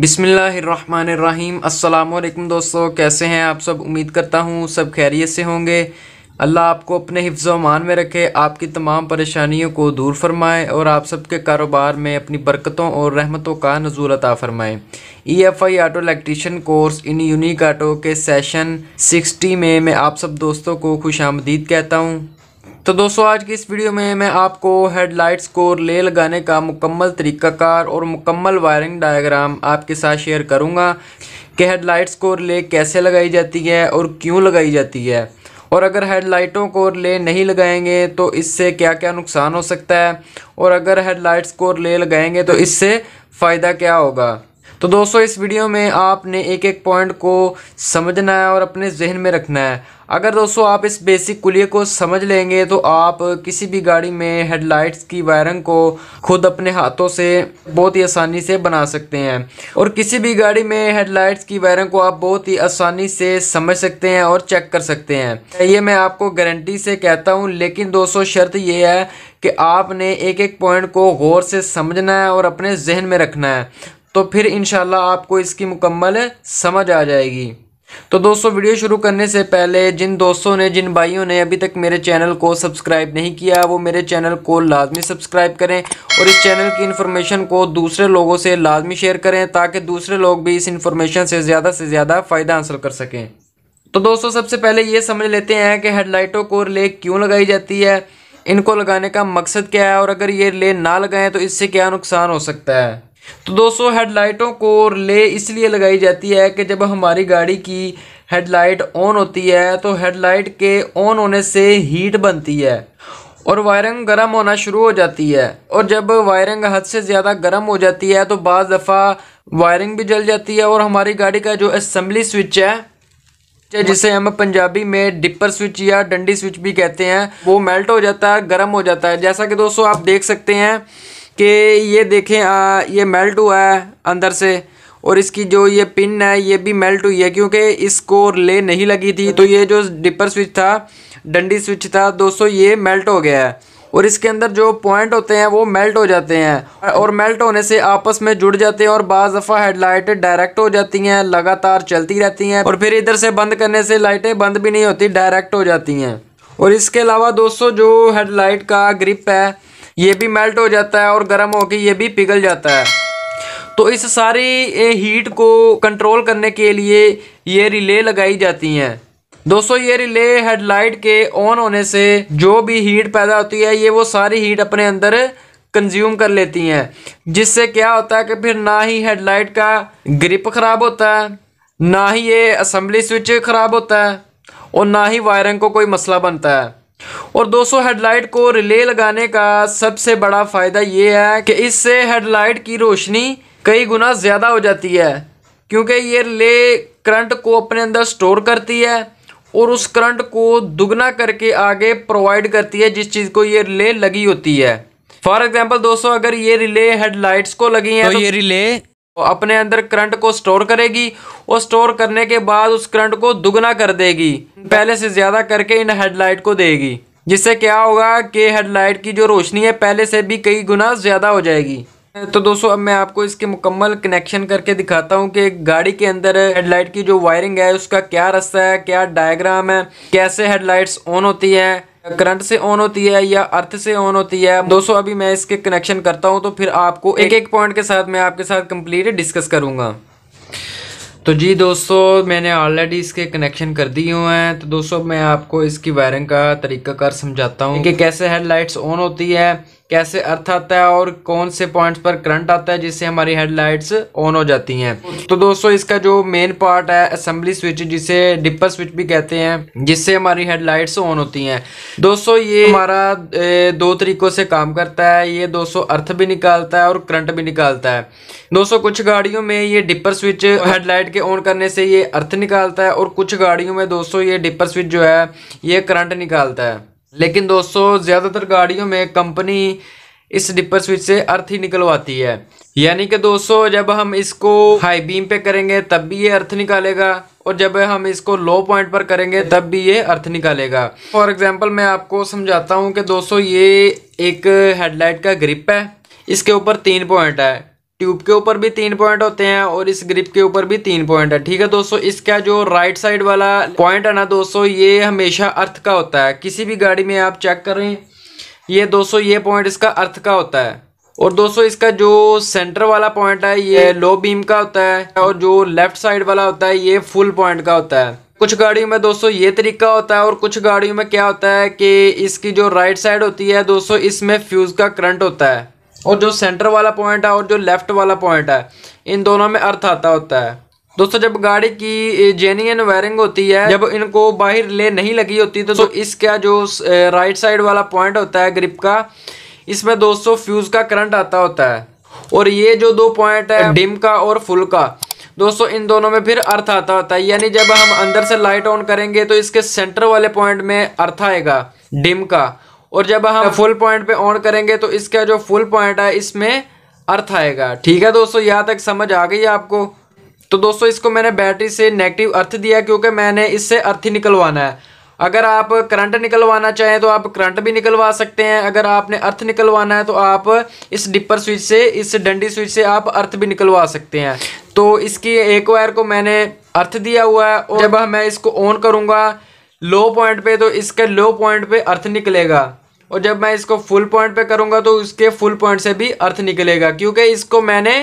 बिसमीम् अल्लाम दोस्तों कैसे हैं आप सब उम्मीद करता हूँ सब खैरियत से होंगे अल्लाह आपको अपने हिफ्ज़मान में रखे आपकी तमाम परेशानियों को दूर फरमाए और आप सबके कारोबार में अपनी बरकतों और रहमतों का नजूर अता फरमाए E F I auto electrician course in Unique Auto के सेशन सिक्सटी में मैं आप सब दोस्तों को खुश कहता हूँ तो दोस्तों आज की इस वीडियो में मैं आपको हेडलाइट्स को ले लगाने का मुकम्मल तरीकाकार और मुकम्मल वायरिंग डायग्राम आपके साथ शेयर करूँगा कि हेडलाइट्स को ले कैसे लगाई जाती है और क्यों लगाई जाती है और अगर हेडलाइटों को ले नहीं लगाएंगे तो इससे क्या क्या नुकसान हो सकता है और अगर हेडलाइट्स को ले लगाएंगे तो इससे फ़ायदा क्या होगा तो दोस्तों इस वीडियो में आपने एक एक पॉइंट को समझना है और अपने जहन में रखना है अगर दोस्तों आप इस बेसिक कुलिये को समझ लेंगे तो आप किसी भी गाड़ी में हेडलाइट्स की वायरिंग को खुद अपने हाथों से बहुत ही आसानी से बना सकते हैं और किसी भी गाड़ी में हेडलाइट्स की वायरिंग को आप बहुत ही आसानी से समझ सकते हैं और चेक कर सकते हैं ये मैं आपको गारंटी से कहता हूँ लेकिन दोस्तों शर्त ये है कि आपने एक एक पॉइंट को गौर से समझना है और अपने जहन में रखना है तो फिर इन आपको इसकी मुकम्मल समझ आ जाएगी तो दोस्तों वीडियो शुरू करने से पहले जिन दोस्तों ने जिन भाइयों ने अभी तक मेरे चैनल को सब्सक्राइब नहीं किया वो मेरे चैनल को लाजमी सब्सक्राइब करें और इस चैनल की इन्फॉर्मेशन को दूसरे लोगों से लाजमी शेयर करें ताकि दूसरे लोग भी इस इन्फॉर्मेशन से ज़्यादा से ज़्यादा फ़ायदा हासिल कर सकें तो दोस्तों सबसे पहले ये समझ लेते हैं कि हेडलाइटों को रिले क्यों लगाई जाती है इनको लगाने का मकसद क्या है और अगर ये रिले ना लगाएं तो इससे क्या नुकसान हो सकता है तो दोस्तों हेडलाइटों को रिले इसलिए लगाई जाती है कि जब हमारी गाड़ी की हेडलाइट ऑन होती है तो हेडलाइट के ऑन होने से हीट बनती है और वायरिंग गर्म होना शुरू हो जाती है और जब वायरिंग हद से ज़्यादा गर्म हो जाती है तो बज़ दफ़ा वायरिंग भी जल जाती है और हमारी गाड़ी का जो असम्बली स्विच है जिसे हम पंजाबी में डिपर स्विच या डंडी स्विच भी कहते हैं वो मेल्ट हो जाता है गर्म हो जाता है जैसा कि दोस्तों आप देख सकते हैं कि ये देखें आ, ये मेल्ट हुआ है अंदर से और इसकी जो ये पिन है ये भी मेल्ट हुई है क्योंकि इसको ले नहीं लगी थी तो ये जो डिपर स्विच था डंडी स्विच था दोस्तों ये मेल्ट हो गया है और इसके अंदर जो पॉइंट होते हैं वो मेल्ट हो जाते हैं और मेल्ट होने से आपस में जुड़ जाते हैं और बज दफ़ा हेडलाइट डायरेक्ट हो जाती हैं लगातार चलती रहती हैं और फिर इधर से बंद करने से लाइटें बंद भी नहीं होती डायरेक्ट हो जाती हैं और इसके अलावा दोस्तों जो हेडलाइट का ग्रिप है ये भी मेल्ट हो जाता है और गर्म होकर ये भी पिघल जाता है तो इस सारी हीट को कंट्रोल करने के लिए ये रिले लगाई जाती हैं दोस्तों ये रिले हेडलाइट के ऑन होने से जो भी हीट पैदा होती है ये वो सारी हीट अपने अंदर कंज्यूम कर लेती हैं जिससे क्या होता है कि फिर ना ही हेडलाइट का ग्रिप ख़राब होता है ना ही ये असम्बली स्विच ख़राब होता है और ना ही वायरिंग को कोई मसला बनता है और 200 हेडलाइट को रिले लगाने का सबसे बड़ा फ़ायदा ये है कि इससे हेडलाइट की रोशनी कई गुना ज़्यादा हो जाती है क्योंकि ये रिले करंट को अपने अंदर स्टोर करती है और उस करंट को दुगना करके आगे प्रोवाइड करती है जिस चीज़ को ये रिले लगी होती है फॉर एग्जाम्पल दोस्तों अगर ये रिले हेडलाइट्स को लगी है तो, तो ये रिले अपने अंदर करंट को स्टोर करेगी और स्टोर करने के बाद उस करंट को दुगना कर देगी पहले से ज़्यादा करके इन हेडलाइट को देगी जिससे क्या होगा कि हेडलाइट की जो रोशनी है पहले से भी कई गुना ज़्यादा हो जाएगी तो दोस्तों अब मैं आपको इसके मुकम्मल कनेक्शन करके दिखाता हूँ कि गाड़ी के अंदर हेडलाइट की जो वायरिंग है उसका क्या रास्ता है क्या डायग्राम है कैसे हेडलाइट्स ऑन होती है करंट से ऑन होती है या अर्थ से ऑन होती है दोस्तों अभी मैं इसके कनेक्शन करता हूँ तो फिर आपको एक एक पॉइंट के साथ मैं आपके साथ कंप्लीट डिस्कस करूँगा तो जी दोस्तों मैंने ऑलरेडी इसके कनेक्शन कर दिए हुए हैं तो दोस्तों मैं आपको इसकी वायरिंग का तरीकाकार समझाता हूँ कि कैसे हेडलाइट्स ऑन होती है कैसे अर्थ आता है और कौन से पॉइंट्स पर करंट आता है जिससे हमारी हेडलाइट्स ऑन हो जाती हैं तो दोस्तों इसका जो मेन पार्ट है असम्बली स्विच जिसे डिपर स्विच भी कहते हैं जिससे हमारी हेडलाइट्स ऑन होती हैं दोस्तों ये हमारा दो तरीकों से काम करता है ये दोस्तों अर्थ भी निकालता है और करंट भी निकालता है दोस्तों कुछ गाड़ियों में ये डिपर स्विच हेडलाइट के ऑन करने से ये अर्थ निकालता है और कुछ गाड़ियों में दोस्तों ये डिपर स्विच जो है ये करंट निकालता है लेकिन दोस्तों ज़्यादातर गाड़ियों में कंपनी इस डिपर स्विच से अर्थ ही निकलवाती है यानी कि दोस्तों जब हम इसको हाई बीम पे करेंगे तब भी ये अर्थ निकालेगा और जब हम इसको लो पॉइंट पर करेंगे तब भी ये अर्थ निकालेगा फॉर एग्जांपल मैं आपको समझाता हूँ कि दोस्तों ये एक हेडलाइट का ग्रिप है इसके ऊपर तीन पॉइंट है ट्यूब के ऊपर भी तीन पॉइंट होते हैं और इस ग्रिप के ऊपर भी तीन पॉइंट है ठीक है दोस्तों इसका जो राइट साइड वाला पॉइंट है ना दोस्तों ये हमेशा अर्थ का होता है किसी भी गाड़ी में आप चेक करें ये दोस्तों ये पॉइंट इसका अर्थ का होता है और दोस्तों इसका जो सेंटर वाला पॉइंट है ये लो बीम का होता है और जो लेफ्ट साइड वाला होता है ये फुल पॉइंट का होता है कुछ गाड़ियों में दोस्तों ये तरीका होता है और कुछ गाड़ियों में क्या होता है कि इसकी जो राइट साइड होती है दोस्तों इसमें फ्यूज़ का करंट होता है और जो सेंटर वाला पॉइंट है और जो लेफ्ट वाला पॉइंट है इन दोनों में अर्थ आता होता है दोस्तों जब गाड़ी की जेनियन वायरिंग होती है जब इनको बाहर ले नहीं लगी होती तो, तो इसका जो राइट साइड वाला पॉइंट होता है ग्रिप का इसमें दोस्तों फ्यूज़ का करंट आता होता है और ये जो दो पॉइंट है डिम का और फुल का दोस्तों इन दोनों में फिर अर्थ आता होता है यानी जब हम अंदर से लाइट ऑन करेंगे तो इसके सेंटर वाले पॉइंट में अर्थ आएगा डिम का और जब हम फुल पॉइंट पे ऑन करेंगे तो इसका जो फुल पॉइंट है इसमें अर्थ आएगा ठीक है दोस्तों यहाँ तक समझ आ गई आपको तो दोस्तों इसको मैंने बैटरी से नेगेटिव अर्थ दिया क्योंकि मैंने इससे अर्थ ही निकलवाना है अगर आप करंट निकलवाना चाहें तो आप करंट भी निकलवा सकते हैं अगर आपने अर्थ निकलवाना है तो आप इस डिपर स्विच से इस डंडी स्विच से आप अर्थ भी निकलवा सकते हैं तो इसकी एक वायर को मैंने अर्थ दिया हुआ है और जब मैं इसको ऑन करूँगा लो पॉइंट पे तो इसके लो पॉइंट पे अर्थ निकलेगा और जब मैं इसको फुल पॉइंट पे करूंगा तो उसके फुल पॉइंट से भी अर्थ निकलेगा क्योंकि इसको मैंने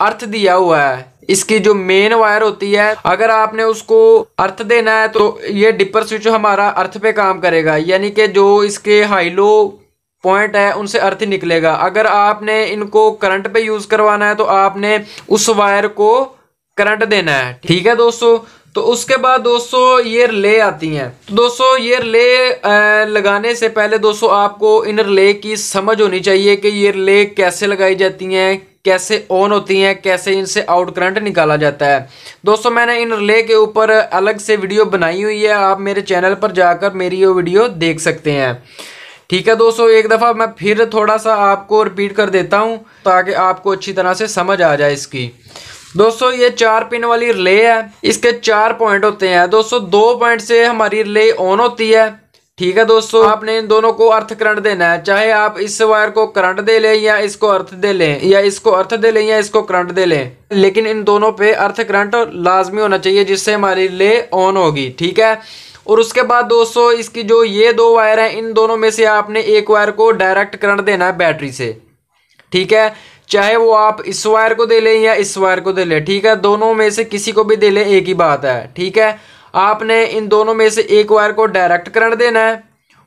अर्थ दिया हुआ है इसकी जो मेन वायर होती है अगर आपने उसको अर्थ देना है तो ये डिपर स्विच हमारा अर्थ पे काम करेगा यानी कि जो इसके हाई लो पॉइंट है उनसे अर्थ निकलेगा अगर आपने इनको करंट पे यूज़ करवाना है तो आपने उस वायर को करंट देना है ठीक है दोस्तों तो उसके बाद दोस्तों ये ले आती हैं तो दोस्तों ये ले लगाने से पहले दोस्तों आपको इन ले की समझ होनी चाहिए कि ये ले कैसे लगाई जाती हैं कैसे ऑन होती हैं कैसे इनसे आउट करंट निकाला जाता है दोस्तों मैंने इन रिले के ऊपर अलग से वीडियो बनाई हुई है आप मेरे चैनल पर जाकर मेरी ये वीडियो देख सकते हैं ठीक है दोस्तों एक दफ़ा मैं फिर थोड़ा सा आपको रिपीट कर देता हूँ ताकि आपको अच्छी तरह से समझ आ जाए इसकी दोस्तों ये चार पिन वाली रिले है इसके चार पॉइंट होते हैं दोस्तों दो पॉइंट से हमारी रिले ऑन होती है ठीक है दोस्तों आपने इन दोनों को अर्थ करंट देना है चाहे आप इस वायर को करंट दे लें या इसको अर्थ दे लें या इसको अर्थ दे लें या इसको करंट दे लें लेकिन इन दोनों पे अर्थ करंट लाजमी होना चाहिए जिससे हमारी ले ऑन होगी ठीक है और उसके बाद दोस्तों इसकी जो ये दो वायर हैं इन दोनों में से आपने एक वायर को डायरेक्ट करंट देना है बैटरी से ठीक है चाहे वो आप इस वायर को दे लें या इस वायर को दे लें ठीक है दोनों में से किसी को भी दे लें एक ही बात है ठीक है आपने इन दोनों में से एक वायर को डायरेक्ट करंट देना है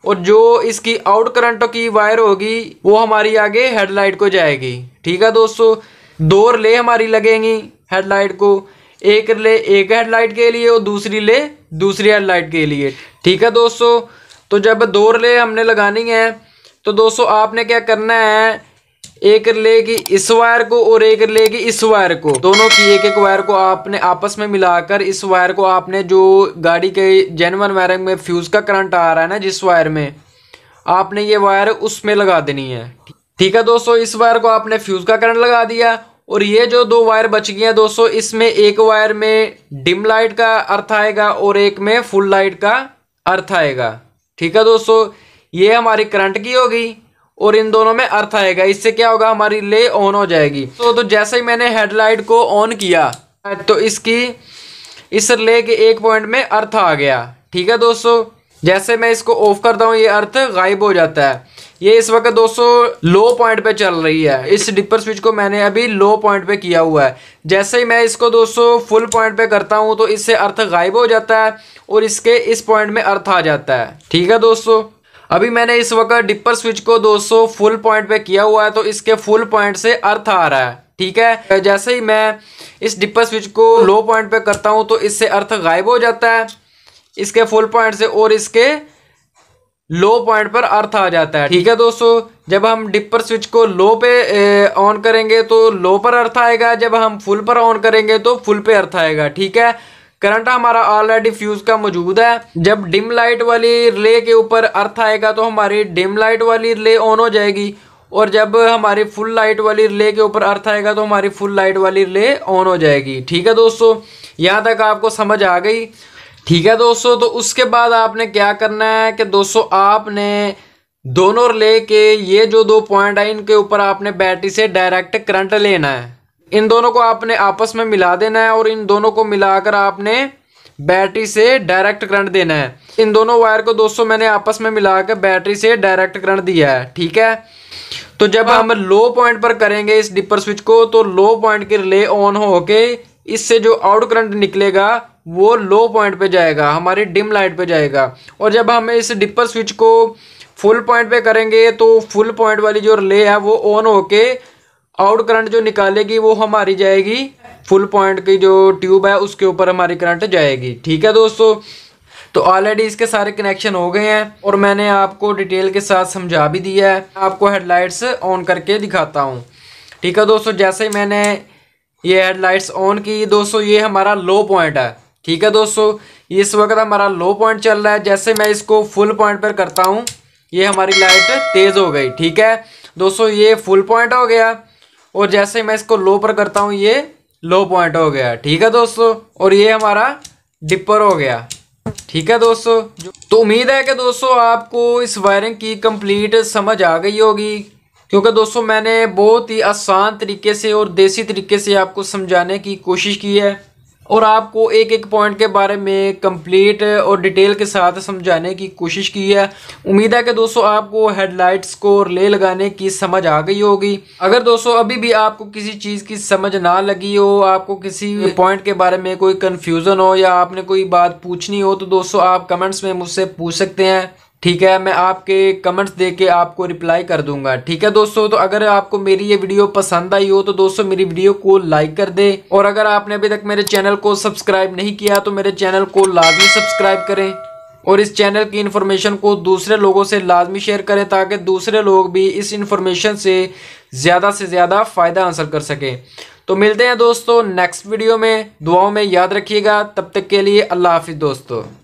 और जो इसकी आउट करंट की वायर होगी वो हमारी आगे हेडलाइट को जाएगी ठीक है दोस्तों दो रिले हमारी लगेंगी हेडलाइट को एक रिले एक हेडलाइट के लिए और दूसरी ले दूसरी हेडलाइट के लिए ठीक है दोस्तों तो जब दो रिले हमने लगानी है तो दोस्तों आपने क्या करना है एक लेगी इस वायर को और एक लेगी इस वायर को दोनों की एक एक वायर को आपने आपस में मिलाकर इस वायर को आपने जो गाड़ी के जेनवन वायरिंग में फ्यूज का करंट आ रहा है ना जिस वायर में आपने ये वायर उसमें लगा देनी है ठीक है दोस्तों इस वायर को आपने फ्यूज का करंट लगा दिया और ये जो दो वायर बच गई है दोस्तों इसमें एक वायर में डिम लाइट का अर्थ आएगा और एक में फुल लाइट का अर्थ आएगा ठीक है दोस्तों ये हमारी करंट की होगी और इन दोनों में अर्थ आएगा इससे क्या होगा हमारी ले ऑन हो जाएगी तो तो जैसे ही मैंने हेडलाइट को ऑन किया तो इसकी इस ले के एक पॉइंट में अर्थ आ गया ठीक है दोस्तों जैसे मैं इसको ऑफ करता हूँ ये अर्थ गायब हो जाता है ये इस वक्त दोस्तों लो पॉइंट पे चल रही है इस डिपर स्विच को मैंने अभी लो पॉइंट पे किया हुआ है जैसे ही मैं इसको दोस्तों फुल पॉइंट पे करता हूँ तो इससे अर्थ गायब हो जाता है और इसके इस पॉइंट में अर्थ आ जाता है ठीक है दोस्तों अभी मैंने इस वक्त डिपर स्विच को 200 फुल पॉइंट पे किया हुआ है तो इसके फुल पॉइंट से अर्थ आ रहा है ठीक है जैसे ही मैं इस डिपर स्विच को लो पॉइंट पे करता हूँ तो इससे अर्थ गायब हो जाता है इसके फुल पॉइंट से और इसके लो पॉइंट पर अर्थ आ जाता है ठीक है दोस्तों जब हम डिपर स्विच को लो पे ऑन करेंगे तो लो पर अर्थ आएगा जब हम फुल पर ऑन करेंगे तो फुल पे अर्थ आएगा ठीक है करंट हमारा ऑलरेडी फ्यूज का मौजूद है जब डिम लाइट वाली रिले के ऊपर अर्थ आएगा तो हमारी डिम लाइट वाली रिले ऑन हो जाएगी और जब हमारी फुल लाइट वाली रिले के ऊपर अर्थ आएगा तो हमारी फुल लाइट वाली रिले ऑन हो जाएगी ठीक है दोस्तों यहाँ तक आपको समझ आ गई ठीक है दोस्तों तो उसके बाद आपने क्या करना है कि दोस्तों आपने दोनों रिले के ये जो दो पॉइंट है इनके ऊपर आपने बैटरी से डायरेक्ट करंट लेना है इन दोनों को आपने आपस में मिला देना है और इन दोनों को मिलाकर आपने बैटरी से डायरेक्ट करंट देना है इन दोनों वायर को दोस्तों मैंने आपस में मिलाकर बैटरी से डायरेक्ट करंट दिया है ठीक है तो जब हाँ। हम लो पॉइंट पर करेंगे इस डिपर स्विच को तो लो पॉइंट की रिले ऑन होके इससे जो आउट करंट निकलेगा वो लो पॉइंट पे जाएगा हमारी डिम लाइट पे जाएगा और जब हम इस डिपर स्विच को फुल पॉइंट पे करेंगे तो फुल पॉइंट वाली जो रिले है वो ऑन होके आउट करंट जो निकालेगी वो हमारी जाएगी फुल पॉइंट की जो ट्यूब है उसके ऊपर हमारी करंट जाएगी ठीक है दोस्तों तो ऑलरेडी इसके सारे कनेक्शन हो गए हैं और मैंने आपको डिटेल के साथ समझा भी दिया है आपको हेडलाइट्स ऑन करके दिखाता हूँ ठीक है दोस्तों जैसे ही मैंने ये हेडलाइट्स ऑन की दोस्तों ये हमारा लो पॉइंट है ठीक है दोस्तों इस वक्त हमारा लो पॉइंट चल रहा है जैसे मैं इसको फुल पॉइंट पर करता हूँ ये हमारी लाइट तेज़ हो गई ठीक है दोस्तों ये फुल पॉइंट हो गया और जैसे ही मैं इसको लो पर करता हूँ ये लो पॉइंट हो गया ठीक है दोस्तों और ये हमारा डिपर हो गया ठीक है दोस्तों तो उम्मीद है कि दोस्तों आपको इस वायरिंग की कंप्लीट समझ आ गई होगी क्योंकि दोस्तों मैंने बहुत ही आसान तरीके से और देसी तरीके से आपको समझाने की कोशिश की है और आपको एक एक पॉइंट के बारे में कंप्लीट और डिटेल के साथ समझाने की कोशिश की है उम्मीद है कि दोस्तों आपको हेडलाइट्स को ले लगाने की समझ आ गई होगी अगर दोस्तों अभी भी आपको किसी चीज़ की समझ ना लगी हो आपको किसी पॉइंट के बारे में कोई कन्फ्यूज़न हो या आपने कोई बात पूछनी हो तो दोस्तों आप कमेंट्स में मुझसे पूछ सकते हैं ठीक है मैं आपके कमेंट्स दे के आपको रिप्लाई कर दूंगा ठीक है दोस्तों तो अगर आपको मेरी ये वीडियो पसंद आई हो तो दोस्तों मेरी वीडियो को लाइक कर दे और अगर आपने अभी तक मेरे चैनल को सब्सक्राइब नहीं किया तो मेरे चैनल को लाजमी सब्सक्राइब करें और इस चैनल की इन्फॉर्मेशन को दूसरे लोगों से लाजमी शेयर करें ताकि दूसरे लोग भी इस इन्फॉर्मेशन से ज़्यादा से ज़्यादा फ़ायदा हासिल कर सकें तो मिलते हैं दोस्तों नेक्स्ट वीडियो में दुआओं में याद रखिएगा तब तक के लिए अल्लाह हाफिज़ दोस्तों